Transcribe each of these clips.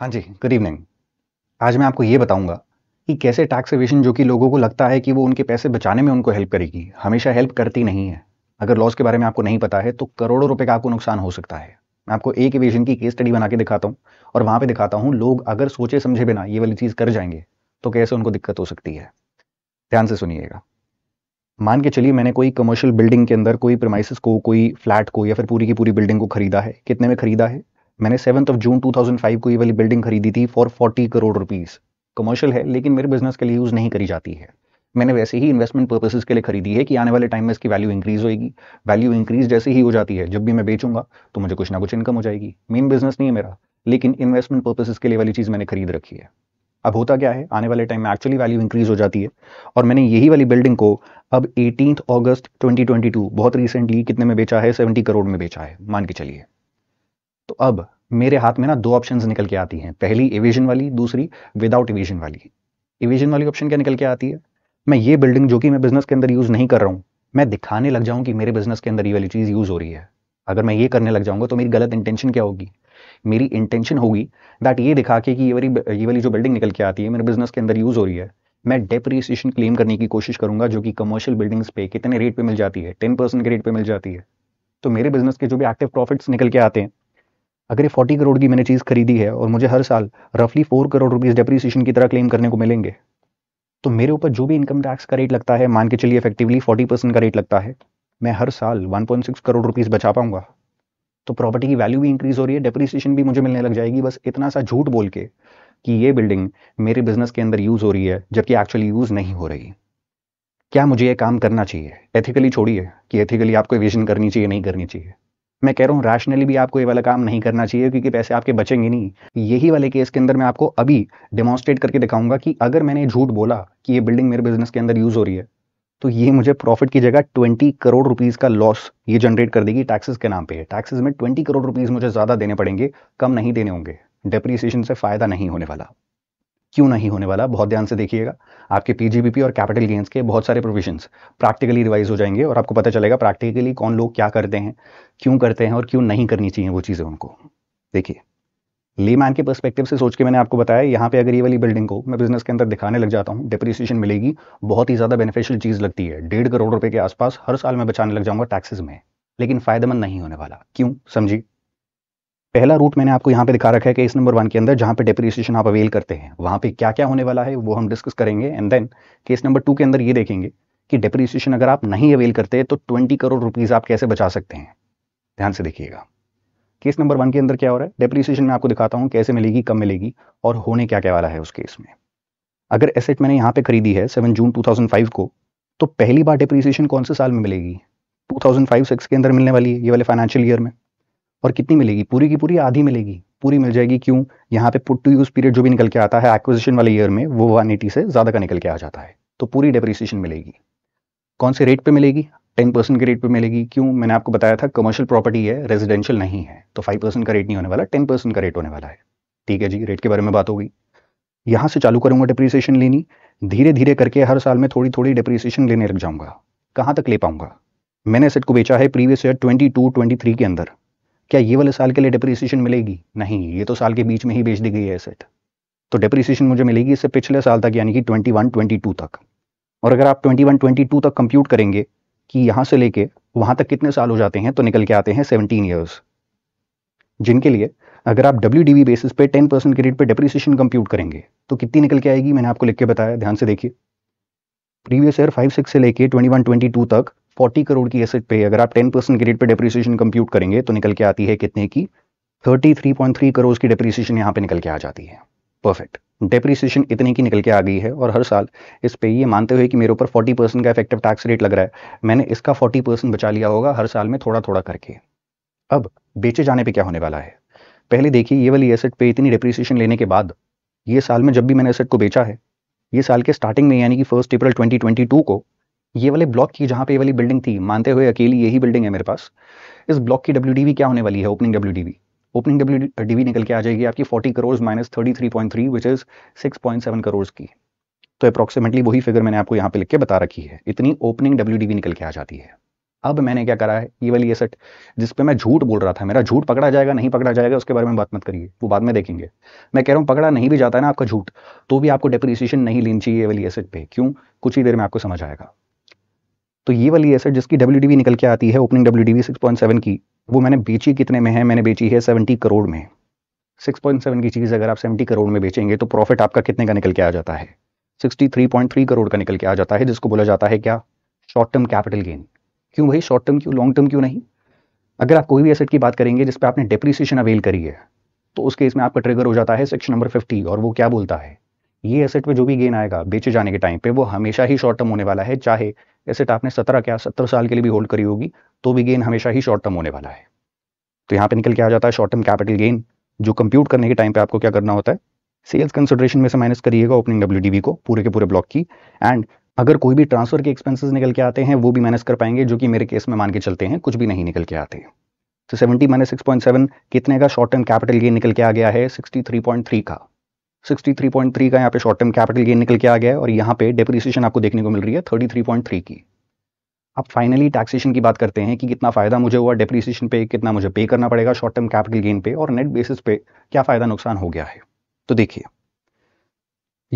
हाँ जी good evening आज मैं आपको ये बताऊंगा कि कैसे टैक्स एविशन जो कि लोगों को लगता है कि वो उनके पैसे बचाने में उनको हेल्प करेगी हमेशा हेल्प करती नहीं है अगर लॉस के बारे में आपको नहीं पता है तो करोड़ों रुपए का आपको नुकसान हो सकता है मैं आपको एक एविजन की केस स्टडी बना के दिखाता हूँ और वहाँ पर दिखाता हूँ लोग अगर सोचे समझे बिना ये वाली चीज़ कर जाएंगे तो कैसे उनको दिक्कत हो सकती है ध्यान से सुनिएगा मान के चलिए मैंने कोई कमर्शियल बिल्डिंग के अंदर कोई प्रमाइसिस को कोई फ्लैट को या फिर पूरी की पूरी बिल्डिंग को खरीदा है कितने में खरीदा है मैंने सेवन्थ ऑफ जून 2005 को ये वाली बिल्डिंग खरीदी थी फॉर 40 करोड़ रुपीज़ कमर्शियल है लेकिन मेरे बिजनेस के लिए यूज़ नहीं करी जाती है मैंने वैसे ही इन्वेस्टमेंट पर्पसेज के लिए खरीदी है कि आने वाले टाइम में इसकी वैल्यू इंक्रीज होगी वैल्यू इंक्रीज जैसे ही हो जाती है जब भी मैं बेचूंगा तो मुझे कुछ ना कुछ इनकम हो जाएगी मेन बिजनेस नहीं है मेरा लेकिन इन्वेस्टमेंट पर्पसेज के लिए वाली चीज़ मैंने खरीद रखी है अब होता क्या है आने वाले टाइम में एक्चुअली वैल्यू इंक्रीज हो जाती है और मैंने यही वाली बिल्डिंग को अब एटीन अगस्त 2022 बहुत रिसेंटली कितने में बेचा है 70 करोड़ में बेचा है मान के चलिए तो अब मेरे हाथ में ना दो ऑप्शंस निकल के आती हैं पहली इविजन वाली दूसरी विदाउट इविजन वाली इविजन वाली ऑप्शन क्या निकल के आती है मैं ये बिल्डिंग जो कि मैं बिजनेस के अंदर यूज़ नहीं कर रहा हूँ मैं दिखाने लग जाऊँ कि मेरे बिजनेस के अंदर ये वाली चीज़ यूज़ हो रही है अगर मैं ये करने लग जाऊंगा तो मेरी गलत इंटेंशन क्या होगी मेरी इंटेंशन होगी दैट ये दिखा के कि ये वाली ये वाली जो बिल्डिंग निकल के आती है मेरे बिजनेस के अंदर यूज़ हो रही है मैं डेप्रिसिएशन क्लेम करने की कोशिश करूंगा जो कि कमर्शियल बिल्डिंग्स पे कितने रेट पे मिल जाती है टेन परसेंट के रेट पे मिल जाती है तो मेरे बिजनेस के जो भी एक्टिव प्रॉफिट्स निकल के आते हैं अगर ये फोर्टी करोड़ की मैंने चीज़ खरीदी है और मुझे हर साल रफली फोर करोड़ रुपीज़ डेप्रिसिएशन की तरह क्लेम करने को मिलेंगे तो मेरे ऊपर जो भी इनकम टैक्स का रेट लगता है मान के चलिए इफेक्टिवली फोर्टी परसेंट का रेट लगता है मैं हर साल one point six crore rupees बचा पाऊंगा तो प्रॉपर्टी की वैल्यू भी इंक्रीज़ हो रही है डेप्रिसिएशन भी मुझे मिलने लग जाएगी बस इतना सा झूठ बोल के कि ये बिल्डिंग मेरे बिजनेस के अंदर यूज़ हो रही है जबकि एक्चुअली यूज़ नहीं हो रही क्या मुझे ये काम करना चाहिए एथिकली छोड़िए कि एथिकली आपको विजन करनी चाहिए नहीं करनी चाहिए मैं कह रहा हूँ रैशनली भी आपको ये वाला काम नहीं करना चाहिए क्योंकि पैसे आपके बचेंगे नहीं यही वाले केस के अंदर मैं आपको अभी डेमोन्स्ट्रेट करके दिखाऊंगा कि अगर मैंने झूठ बोला कि ये बिल्डिंग मेरे बिजनेस के अंदर यूज़ हो रही है तो ये मुझे प्रॉफिट की जगह ट्वेंटी करोड़ रुपीज का लॉस ये जनरेट कर देगी टैक्सेस के नाम पे टैक्सेस में ट्वेंटी करोड़ रुपीज मुझे ज़्यादा देने पड़ेंगे कम नहीं देने होंगे डिप्रिसिएशन से फ़ायदा नहीं होने वाला क्यों नहीं होने वाला बहुत ध्यान से देखिएगा आपके पीजीबीपी और कैपिटल गेंस के बहुत सारे प्रोविजंस प्रैक्टिकली रिवाइज हो जाएंगे और आपको पता चलेगा प्रैक्टिकली कौन लोग क्या करते हैं क्यों करते हैं और क्यों नहीं करनी चाहिए वो चीज़ें उनको देखिए मैन के पर्सपेक्टिव से सोच के मैंने आपको बताया यहाँ पे अगर ये वाली बिल्डिंग को मैं बिजनेस के अंदर दिखाने लग जाता हूँ डिप्रिसिएशन मिलेगी बहुत ही ज़्यादा बेनिफिशियल चीज़ लगती है डेढ़ करोड़ रुपए के आसपास हर साल मैं बचाने लग जाऊँगा टैक्सेस में लेकिन फ़ायदेमंद नहीं होने वाला क्यों समझिए पहला रूट मैंने आपको यहाँ पे दिखा रखा है कि इस नंबर वन के अंदर जहाँ पे डेप्रिसिएशन आप अवेल करते हैं वहाँ पे क्या क्या होने वाला है वो हम डिस्कस करेंगे and then case number two के अंदर ये देखेंगे कि डेप्रिसिएशन अगर आप नहीं अवेल करते तो ट्वेंटी करोड़ रुपीज़ आप कैसे बचा सकते हैं ध्यान से देखिएगा केस नंबर वन के अंदर क्या हो रहा है डेप्रिसिएशन में आपको दिखाता हूँ कैसे मिलेगी कब मिलेगी और होने क्या क्या वाला है उस केस में अगर एसेट मैंने यहाँ पर खरीदी है सेवन जून टू को तो पहली बार डिप्रिसिएशन कौन से साल में मिलेगी टू थाउजेंड के अंदर मिलने वाली है ये वाले फाइनेंशियल ईयर में और कितनी मिलेगी पूरी की पूरी आधी मिलेगी पूरी मिल जाएगी क्यों यहाँ पे पुट टू यूज पीरियड जो भी निकल के आता है एक्विजिशन वाले ईयर में वो एटी से ज़्यादा का निकल के आ जाता है तो पूरी डेप्रिसिएशन मिलेगी कौन से रेट पे मिलेगी टेन परसेंट के रेट पे मिलेगी क्यों मैंने आपको बताया था कमर्शियल प्रॉपर्टी है रेजिडेंशियल नहीं है तो फाइव परसेंट का रेट नहीं होने वाला टेन परसेंट का रेट होने वाला है ठीक है जी रेट के बारे में बात हो गई यहाँ से चालू करूंगा डिप्रिसिएशन लेनी धीरे धीरे करके हर साल में थोड़ी थोड़ी डिप्रिसिएशन लेने लग जाऊंगा कहाँ तक ले पाऊंगा मैंने सेट को बेचा है previous year twenty two twenty three के अंदर क्या ये वाले साल के लिए डिप्रिसिएशन मिलेगी नहीं ये तो साल के बीच में ही बेच दी गई है एसेट तो डिप्रिसिएशन मुझे मिलेगी इससे पिछले साल तक यानी कि 21 22 तक और अगर आप 21 22 तक कंप्यूट करेंगे कि यहां से लेके वहां तक कितने साल हो जाते हैं तो निकल के आते हैं सेवनटीन ईयर्स जिनके लिए अगर आप डब्ल्यू बेसिस पे टेन परसेंट के रेट पर डिप्रिसिएशन कंप्यूट करेंगे तो कितनी निकल के आएगी मैंने आपको लिख के बताया ध्यान से देखिए प्रीवियस ईयर सिक्स से लेके ट्वेंटी टू तक 40 करोड़ की एसेट पे अगर आप 10 परसेंट ग्रेड पर डिप्रिसिएशन कंप्यूट करेंगे तो निकल के आती है कितने की 33.3 करोड़ की डिप्रिसिएशन यहाँ पे निकल के आ जाती है परफेक्ट डिप्रिसिएशन इतने की निकल के आ गई है और हर साल इस पे ये मानते हुए कि मेरे ऊपर 40 परसेंट का इफेक्टिव टैक्स रेट लग रहा है मैंने इसका 40 परसेंट बचा लिया होगा हर साल में थोड़ा थोड़ा करके अब बेचे जाने पे क्या होने वाला है पहले देखिए ये वाली एसेट पे इतनी डिप्रिसिएशन लेने के बाद ये साल में जब भी मैंने एसेट को बेचा है ये साल के स्टार्टिंग में यानी कि फर्स्ट अप्रैल ट्वेंटी को ये वाले ब्लॉक की जहां पे ये वाली बिल्डिंग थी मानते हुए अकेली यही बिल्डिंग है मेरे पास इस ब्लॉक की डब्ल्यू क्या होने वाली है ओपनिंग डब्ल्यू ओपनिंग डब्ल्यू निकल के आ जाएगी आपकी 40 crore minus 33.3 which is seven crore की तो अप्रोक्सीमेटली वही फिगर मैंने आपको यहाँ पे लिख के बता रखी है इतनी ओपनिंग डब्ल्यू निकल के आ जाती है अब मैंने क्या करा है ये वाली एसेट जिस पे मैं झूठ बोल रहा था मेरा झूठ पकड़ा जाएगा नहीं पकड़ा जाएगा उसके बारे में बात मत करिए वो बाद में देखेंगे मैं कह रहा हूँ पकड़ा नहीं भी जाता है ना आपका झूठ तो भी आपको डेप्रिसिएशन नहीं लेनी चाहिए ये वाली एसेट पे क्यों कुछ ही देर में आपको समझ आएगा तो ये वाली एसेट जिसकी डब्ल्यू निकल के आती है ओपनिंग डब्ल्यू डी की वो मैंने बेची कितने में है मैंने बेची है सेवेंटी करोड़ में 6.7 की चीज़ अगर आप 70 करोड़ में बेचेंगे तो प्रॉफिट आपका कितने का निकल के आ जाता है 63.3 करोड़ का निकल के आ जाता है जिसको बोला जाता है क्या शॉर्ट टर्म कैपिटल गेन क्यों भाई शॉर्ट टर्म क्यों लॉन्ग टर्म क्यों नहीं अगर आप कोई भी एसेट की बात करेंगे जिस पर आपने डिप्रिसिएशन अवेल करी है तो उस केस में आपका ट्रिगर हो जाता है सेक्शन नंबर फिफ्टी और वो क्या बोलता है ये एसेट पे जो भी गेन आएगा बेचे जाने के टाइम पे वो हमेशा ही शॉर्ट टर्म होने वाला है चाहे एसेट आपने सत्रह क्या सत्रह साल के लिए भी होल्ड करी होगी तो भी गेन हमेशा ही शॉर्ट टर्म होने वाला है तो यहाँ पे निकल के आ जाता है शॉर्ट टर्म कैपिटल गेन जो कंप्यूट करने के टाइम पे आपको क्या करना होता है सेल्स कंसिडरेशन में से माइनस करिएगा ओपनिंग डब्ल्यू को पूरे के पूरे ब्लॉक की एंड अगर कोई भी ट्रांसफर के एक्सपेंसिस निकल के आते हैं वो भी माइनस कर पाएंगे जो कि मेरे केस में मान के चलते हैं कुछ भी नहीं निकल के आते हैं तो seventy minus six point seven कितने का शॉर्ट टर्म कैपिटल गेन निकल के आ गया है सिक्सटी थ्री पॉइंट थ्री का 63.3 का यहाँ पे शॉर्ट टर्म कैपिटल गेन निकल के आ गया है और यहाँ पे डेप्रिसिएशन आपको देखने को मिल रही है 33.3 की अब फाइनली टैक्सेशन की बात करते हैं कि कितना फ़ायदा मुझे हुआ डेप्रिसिएशन पे कितना मुझे पे करना पड़ेगा शॉर्ट टर्म कैपिटल गेन पे और नेट बेसिस पे क्या फ़ायदा नुकसान हो गया है तो देखिए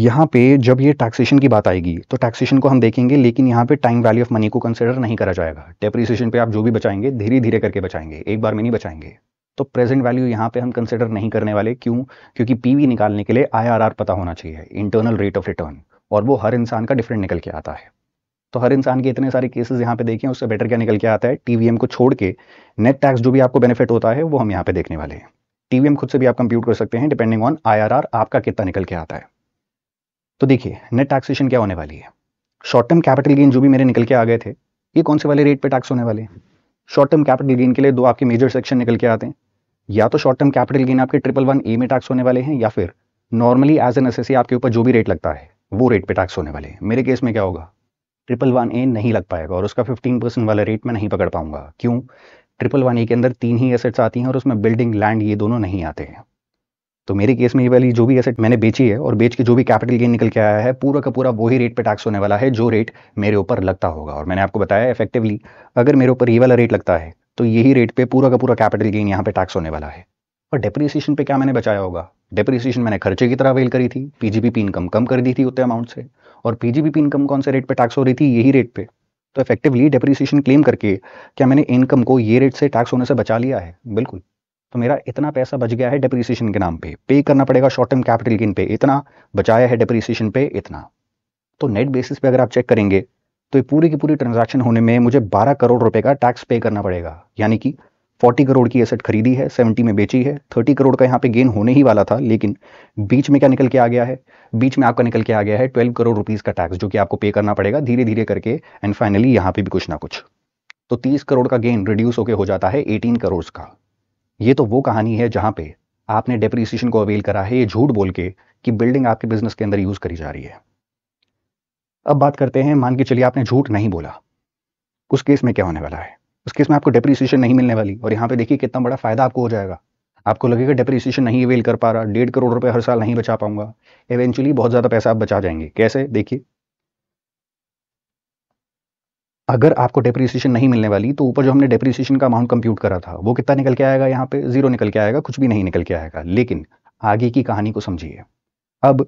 यहाँ पे जब ये टैक्सेशन की बात आएगी तो टैक्सेशन को हम देखेंगे लेकिन यहाँ पे टाइम वैल्यू ऑफ मनी को कंसिडर नहीं करा जाएगा डेप्रिसिएशन पे आप जो भी बचाएंगे धीरे धीरे करके बचाएंगे एक बार में नहीं बचाएंगे तो प्रेजेंट वैल्यू यहाँ पे हम कंसिडर नहीं करने वाले क्यों क्योंकि पीवी निकालने के लिए आईआरआर पता होना चाहिए इंटरनल रेट ऑफ रिटर्न और वो हर इंसान का डिफरेंट निकल के आता है तो हर इंसान के इतने सारे केसेस यहाँ पे देखें उससे बेटर क्या निकल के आता है टीवीएम को छोड़ के नेट टैक्स जो भी आपको बेनिफिट होता है वो हम यहाँ पे देखने वाले हैं टीवीएम खुद से भी आप कंप्यूट कर सकते हैं डिपेंडिंग ऑन आईआरआर आपका कितना निकल के आता है तो देखिए नेट टैक्सेशन क्या होने वाली है शॉर्ट टर्म कैपिटल गेन जो भी मेरे निकल के आ गए थे ये कौन से वाले रेट पे टैक्स होने वाले हैं शॉर्ट टर्म कैपिटल गेन के लिए दो आपके मेजर सेक्शन निकल के आते हैं या तो शॉर्ट टर्म कैपिटल गेन आपके ट्रिपल वन ए में टैक्स होने वाले हैं या फिर नॉर्मली एज एन एस आपके ऊपर जो भी रेट लगता है वो रेट पे टैक्स होने वाले हैं मेरे केस में क्या होगा ट्रिपल वन ए नहीं लग पाएगा और उसका फिफ्टीन परसेंट वाला रेट मैं नहीं पकड़ पाऊंगा क्यों ट्रिपल वन ए के अंदर तीन ही एसेट्स आती हैं और उसमें बिल्डिंग लैंड ये दोनों नहीं आते हैं तो मेरे केस में ये वाली जो भी एसेट मैंने बेची है और बेच के जो भी कैपिटल गेन निकल के आया है पूरा का पूरा वही रेट पे टैक्स होने वाला है जो रेट मेरे ऊपर लगता होगा और मैंने आपको बताया इफेक्टिवली अगर मेरे ऊपर ये वाला रेट लगता है तो यही रेट पे पूरा का पूरा कैपिटल गेन यहाँ पे टैक्स होने वाला है और डेप्रिसिएशन पे क्या मैंने बचाया होगा डेप्रिसिएशन मैंने खर्चे की तरह अवेल करी थी पीजीबीपी इनकम कम कर दी थी उतने अमाउंट से और पीजीबीपी इनकम कौन से रेट पे टैक्स हो रही थी यही रेट पे तो इफेक्टिवली डेप्रिसिएशन क्लेम करके क्या मैंने इनकम को ये रेट से टैक्स होने से बचा लिया है बिल्कुल तो मेरा इतना पैसा बच गया है डेप्रिसिएशन के नाम पे पे करना पड़ेगा शॉर्ट टर्म कैपिटल गेन पे इतना बचाया है डेप्रिसिएशन पे इतना तो नेट बेसिस पे अगर आप चेक करेंगे तो ये पूरी की पूरी ट्रांजैक्शन होने में मुझे 12 करोड़ रुपए का टैक्स पे करना पड़ेगा यानी कि 40 करोड़ की एसेट खरीदी है 70 में बेची है 30 करोड़ का यहाँ पे गेन होने ही वाला था लेकिन बीच में क्या निकल के आ गया है बीच में आपका निकल के आ गया है 12 करोड़ रुपीज़ का टैक्स जो कि आपको पे करना पड़ेगा धीरे धीरे करके एंड फाइनली यहाँ पे भी कुछ ना कुछ तो तीस करोड़ का गेन रिड्यूस होकर हो जाता है एटीन करोड़ का ये तो वो कहानी है जहाँ पे आपने डेप्रिसिएशन को अवेल करा है ये झूठ बोल के कि बिल्डिंग आपके बिजनेस के अंदर यूज़ करी जा रही है अब बात करते हैं मान के चलिए आपने झूठ नहीं बोला उस केस में क्या होने वाला है उस केस में आपको डिप्रिसिएशन नहीं मिलने वाली और यहाँ पे देखिए कितना बड़ा फायदा आपको हो जाएगा आपको लगेगा डेप्रिसिएशन नहीं अवेल कर पा रहा डेढ़ करोड़ रुपए हर साल नहीं बचा पाऊंगा इवेंचुअली बहुत ज़्यादा पैसा आप बचा जाएंगे कैसे देखिए अगर आपको डेप्रिसिएशन नहीं मिलने वाली तो ऊपर जो हमने डेप्रिसिएशन का अमाउंट कंप्यूट करा था वो कितना निकल के आएगा यहाँ पे जीरो निकल के आएगा कुछ भी नहीं निकल के आएगा लेकिन आगे की कहानी को समझिए अब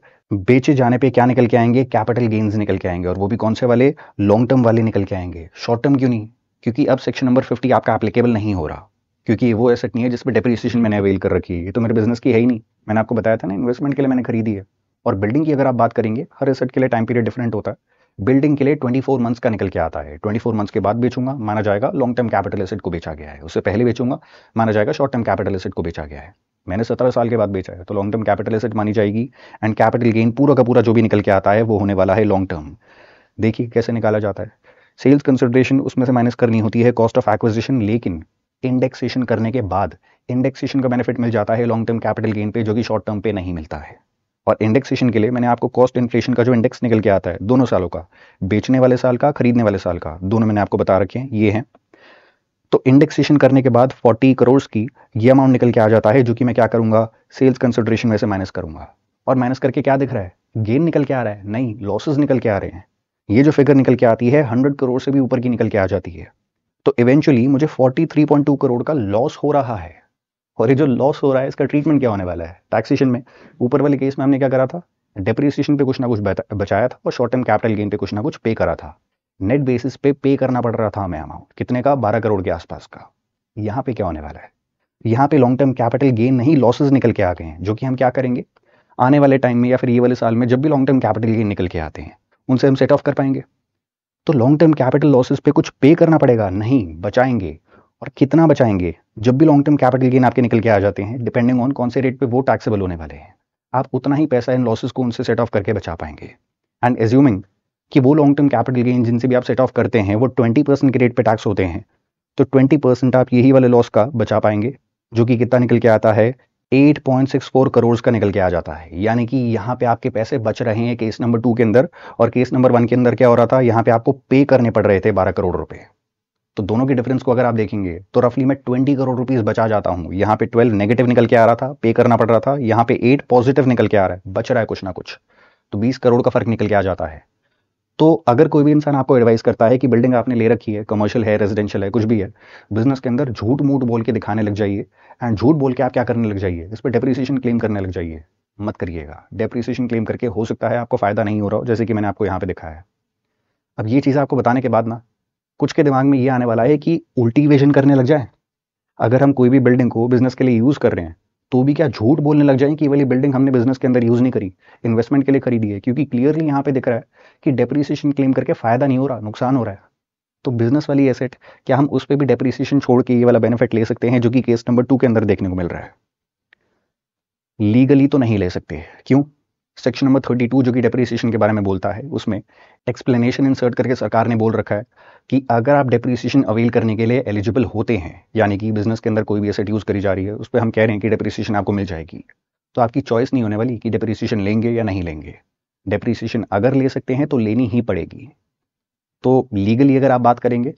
बेचे जाने पे क्या निकल के आएंगे कैपिटल गेन्स निकल के आएंगे और वो भी कौन से वाले लॉन्ग टर्म वाले निकल के आएंगे शॉर्ट टर्म क्यों नहीं क्योंकि अब सेक्शन नंबर फिफ्टी आपका एप्लीकेबल नहीं हो रहा क्योंकि वो एसेट नहीं है जिसमें डेप्रिसिएशन मैंने अवेल कर रखी है ये तो मेरे बिजनेस की है ही नहीं मैंने आपको बताया था ना इन्वेस्टमेंट के लिए मैंने खरीदी है और बिल्डिंग की अगर आप बात करेंगे हर एसेट के लिए टाइम पीरियड डिफरेंट होता है बिल्डिंग के लिए 24 मंथ्स का निकल के आता है 24 मंथ्स के बाद बेचूंगा माना जाएगा लॉन्ग टर्म कैपिटल एसेट को बेचा गया है उससे पहले बेचूंगा माना जाएगा शॉर्ट टर्म कैपिटल एसेट को बेचा गया है मैंने सत्रह साल के बाद बेचा है तो लॉन्ग टर्म कैपिटल एसेट मानी जाएगी एंड कैपिटल गेन पूरा का पूरा जो भी निकल के आता है वो होने वाला है लॉन्ग टर्म देखिए कैसे निकाला जाता है सेल्स कंसिडरेशन उसमें से माइनस करनी होती है कॉस्ट ऑफ एक्विजिशन लेकिन इंडेक्सेशन करने के बाद इंडेक्सेशन का बेनिफिट मिल जाता है लॉन्ग टर्म कैपिटल गेन पे जो कि शॉर्ट टर्म पे नहीं मिलता है और इंडेक्सेशन के लिए मैंने आपको कॉस्ट इन्फ्लेशन का जो इंडेक्स निकल के आता है दोनों सालों का बेचने वाले साल का खरीदने वाले साल का दोनों मैंने आपको बता रखे हैं ये हैं तो इंडेक्सेशन करने के बाद 40 करोड़ की ये अमाउंट निकल के आ जाता है जो कि मैं क्या करूंगा सेल्स कंसिडरेशन में से माइनस करूंगा और माइनस करके क्या दिख रहा है गेन निकल के आ रहा है नहीं लॉसेज निकल के आ रहे हैं ये जो फिगर निकल के आती है हंड्रेड करोड़ से भी ऊपर की निकल के आ जाती है तो इवेंचुअली मुझे फोर्टी करोड़ का लॉस हो रहा है और ये जो लॉस हो रहा है इसका ट्रीटमेंट क्या होने वाला है टैक्सेशन में ऊपर वाले केस में हमने क्या करा था डिप्रिसिएशन पे कुछ ना कुछ बचाया था और शॉर्ट टर्म कैपिटल गेन पे कुछ ना कुछ पे करा था नेट बेसिस पे पे करना पड़ रहा था हमें अमाउंट कितने का बारह करोड़ के आसपास का यहाँ पे क्या होने वाला है यहाँ पे लॉन्ग टर्म कैपिटल गेन नहीं लॉसेज निकल के आ गए हैं जो कि हम क्या करेंगे आने वाले टाइम में या फिर ये वाले साल में जब भी लॉन्ग टर्म कैपिटल गेन निकल के आते हैं उनसे हम सेट ऑफ कर पाएंगे तो लॉन्ग टर्म कैपिटल लॉसेज पे कुछ पे करना पड़ेगा नहीं बचाएंगे और कितना बचाएंगे जब भी लॉन्ग टर्म कैपिटल गेन आपके निकल के आ जाते हैं डिपेंडिंग ऑन कौन से रेट पे वो टैक्सेबल होने वाले हैं आप उतना ही पैसा इन लॉसेज को उनसे सेट ऑफ करके बचा पाएंगे एंड एज्यूमिंग कि वो लॉन्ग टर्म कैपिटल गेन जिनसे भी आप सेट ऑफ करते हैं वो ट्वेंटी परसेंट के रेट पे टैक्स होते हैं तो ट्वेंटी परसेंट आप यही वाले लॉस का बचा पाएंगे जो कि कितना निकल के आता है 8.64 करोड़ का निकल के आ जाता है यानी कि यहाँ पे आपके पैसे बच रहे हैं केस नंबर टू के अंदर और केस नंबर वन के अंदर क्या हो रहा था यहाँ पे आपको पे करने पड़ रहे थे बारह करोड़ रुपए तो दोनों के डिफरेंस को अगर आप देखेंगे तो रफली मैं ट्वेंटी करोड़ रुपीज बचा जाता हूँ यहाँ पे ट्वेल्व नेगेटिव निकल के आ रहा था पे करना पड़ रहा था यहाँ पे एट पॉजिटिव निकल के आ रहा है बच रहा है कुछ ना कुछ तो बीस करोड़ का फर्क निकल के आ जाता है तो अगर कोई भी इंसान आपको एडवाइस करता है कि बिल्डिंग आपने ले रखी है कमर्शियल है रेजिडेंशियल है कुछ भी है बिजनेस के अंदर झूठ मूठ बोल के दिखाने लग जाइए एंड झूठ बोल के आप क्या करने लग जाइए इस पर डेप्रिसिएशन क्लेम करने लग जाइए मत करिएगा डेप्रिसिएशन क्लेम करके हो सकता है आपको फ़ायदा नहीं हो रहा हो जैसे कि मैंने आपको यहाँ पे दिखाया है अब ये चीज़ आपको बताने के बाद ना कुछ के दिमाग में ये आने वाला है कि उल्टी वेजन करने लग जाए अगर हम कोई भी बिल्डिंग को बिजनेस के लिए यूज़ कर रहे हैं तो भी क्या झूठ बोलने लग जाए कि वाली बिल्डिंग हमने बिजनेस के अंदर यूज़ नहीं करी इन्वेस्टमेंट के लिए खरीदी है क्योंकि क्लियरली यहाँ पे दिख रहा है कि डेप्रिसिएशन क्लेम करके फ़ायदा नहीं हो रहा नुकसान हो रहा है तो बिजनेस वाली एसेट क्या हम उस पर भी डेप्रिसिएशन छोड़ के ये वाला बेनिफिट ले सकते हैं जो कि केस नंबर टू के अंदर देखने को मिल रहा है लीगली तो नहीं ले सकते क्यों सेक्शन नंबर थर्टी टू जो कि डेप्रिसिएशन के बारे में बोलता है उसमें एक्सप्लेनेशन इंसर्ट करके सरकार ने बोल रखा है कि अगर आप डेप्रिसिएशन अवेल करने के लिए एलिजिबल होते हैं यानी कि बिजनेस के अंदर कोई भी एसेट यूज़ करी जा रही है उस पर हम कह रहे हैं कि डेप्रिसिएशन आपको मिल जाएगी तो आपकी चॉइस नहीं होने वाली कि डेप्रिसिएशन लेंगे या नहीं लेंगे डेप्रिसिएशन अगर ले सकते हैं तो लेनी ही पड़ेगी तो लीगली अगर आप बात करेंगे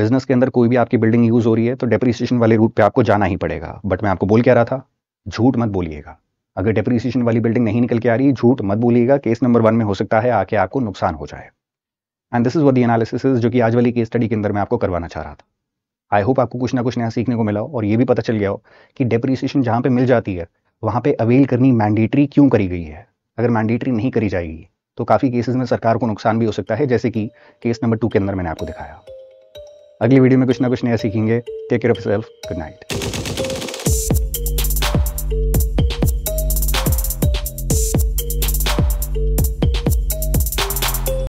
बिजनेस के अंदर कोई भी आपकी बिल्डिंग यूज़ हो रही है तो डेप्रिसिएशन वाले रूट पे आपको जाना ही पड़ेगा बट मैं आपको बोल क्या रहा था झूठ मत बोलिएगा अगर डेप्रिसिएशन वाली बिल्डिंग नहीं निकल के आ रही झूठ मत बोलिएगा केस नंबर वन में हो सकता है आके आपको नुकसान हो जाए and this is we the analysis जो कि आज वाली केस स्टडी के अंदर मैं आपको करवाना चाह रहा था आई होप आपको कुछ ना कुछ नया सीखने को मिला हो और ये भी पता चल गया हो कि डेप्रिसिएशन जहाँ पे मिल जाती है वहाँ पे अवेल करनी मैंडेटरी क्यों करी गई है अगर मैंडेटरी नहीं करी जाएगी तो काफ़ी केसेस में सरकार को नुकसान भी हो सकता है जैसे कि केस नंबर टू के अंदर मैंने आपको दिखाया अगली वीडियो में कुछ ना कुछ नया सीखेंगे take care of self good night